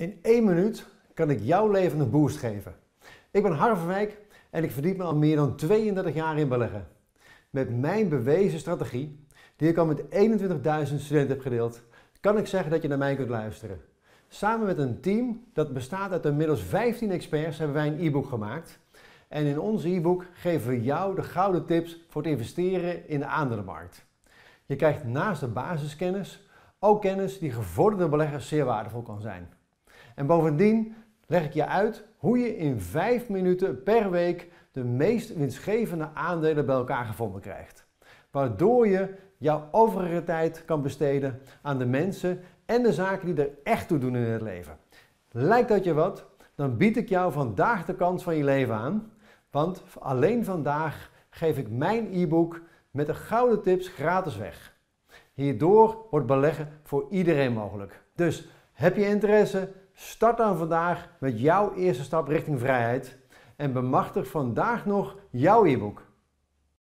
In één minuut kan ik jouw leven een boost geven. Ik ben Harverwijk en ik verdiep me al meer dan 32 jaar in beleggen. Met mijn bewezen strategie, die ik al met 21.000 studenten heb gedeeld, kan ik zeggen dat je naar mij kunt luisteren. Samen met een team dat bestaat uit inmiddels 15 experts hebben wij een e-book gemaakt. En in ons e-book geven we jou de gouden tips voor het investeren in de aandelenmarkt. Je krijgt naast de basiskennis ook kennis die gevorderde beleggers zeer waardevol kan zijn. En bovendien leg ik je uit hoe je in 5 minuten per week de meest winstgevende aandelen bij elkaar gevonden krijgt. Waardoor je jouw overige tijd kan besteden aan de mensen en de zaken die er echt toe doen in het leven. Lijkt dat je wat? Dan bied ik jou vandaag de kans van je leven aan. Want alleen vandaag geef ik mijn e-book met de gouden tips gratis weg. Hierdoor wordt beleggen voor iedereen mogelijk. Dus heb je interesse? Start dan vandaag met jouw eerste stap richting vrijheid en bemachtig vandaag nog jouw e-book.